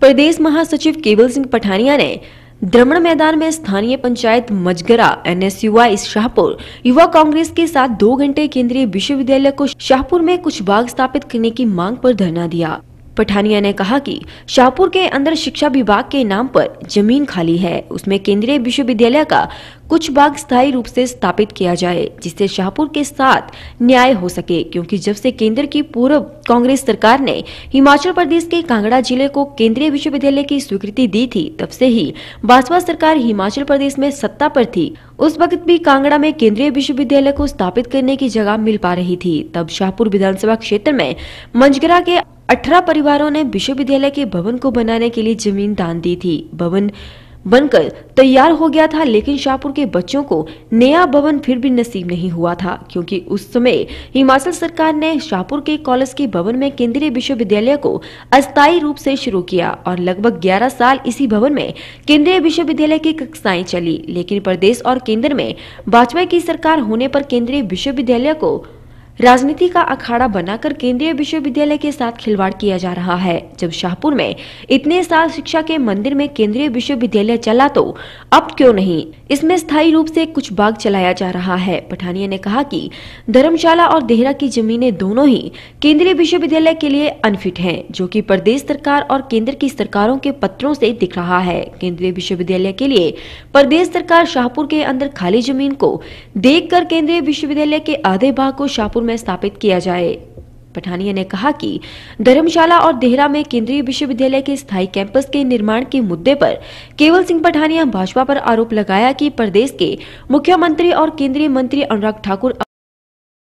प्रदेश महासचिव केवल सिंह पठानिया ने द्रमण मैदान में स्थानीय पंचायत मजगरा एनएसयूआई शाहपुर युवा कांग्रेस के साथ दो घंटे केंद्रीय विश्वविद्यालय को शाहपुर में कुछ बाग स्थापित करने की मांग पर धरना दिया पठानिया ने कहा कि शाहपुर के अंदर शिक्षा विभाग के नाम पर जमीन खाली है उसमें केंद्रीय विश्वविद्यालय का कुछ भाग स्थायी रूप से स्थापित किया जाए जिससे शाहपुर के साथ न्याय हो सके क्योंकि जब से केंद्र की पूर्व कांग्रेस सरकार ने हिमाचल प्रदेश के कांगड़ा जिले को केंद्रीय विश्वविद्यालय की स्वीकृति दी थी तब से ही भाजपा सरकार हिमाचल प्रदेश में सत्ता पर थी उस वक्त भी कांगड़ा में केंद्रीय विश्वविद्यालय को स्थापित करने की जगह मिल पा रही थी तब शाहपुर विधानसभा क्षेत्र में मंजगरा के अठारह परिवारों ने विश्वविद्यालय के भवन को बनाने के लिए जमीन दान दी थी भवन बनकर तैयार हो गया था लेकिन शाहपुर के बच्चों को नया भवन फिर भी नसीब नहीं हुआ था क्योंकि उस समय हिमाचल सरकार ने शाहपुर के कॉलेज के भवन में केंद्रीय विश्वविद्यालय को अस्थायी रूप से शुरू किया और लगभग 11 साल इसी भवन में केंद्रीय विश्वविद्यालय की कक्षाएं चली लेकिन प्रदेश और केंद्र में वाजपेयी की सरकार होने पर केंद्रीय विश्वविद्यालय को राजनीति का अखाड़ा बनाकर केंद्रीय विश्वविद्यालय के साथ खिलवाड़ किया जा रहा है जब शाहपुर में इतने साल शिक्षा के मंदिर में केंद्रीय विश्वविद्यालय चला तो अब क्यों नहीं इसमें स्थायी रूप से कुछ बाग चलाया जा रहा है पठानिया ने कहा कि धर्मशाला और देहरा की जमीनें दोनों ही केंद्रीय विश्वविद्यालय के लिए अनफिट है जो की प्रदेश सरकार और केंद्र की सरकारों के पत्रों से दिख रहा है केंद्रीय विश्वविद्यालय के लिए प्रदेश सरकार शाहपुर के अंदर खाली जमीन को देख केंद्रीय विश्वविद्यालय के आधे भाग को शाहपुर में स्थापित किया जाए पठानिया ने कहा कि धर्मशाला और देहरा में केंद्रीय विश्वविद्यालय के स्थायी कैंपस के निर्माण के मुद्दे पर केवल सिंह पठानिया भाजपा पर आरोप लगाया कि प्रदेश के मुख्यमंत्री और केंद्रीय मंत्री अनुराग ठाकुर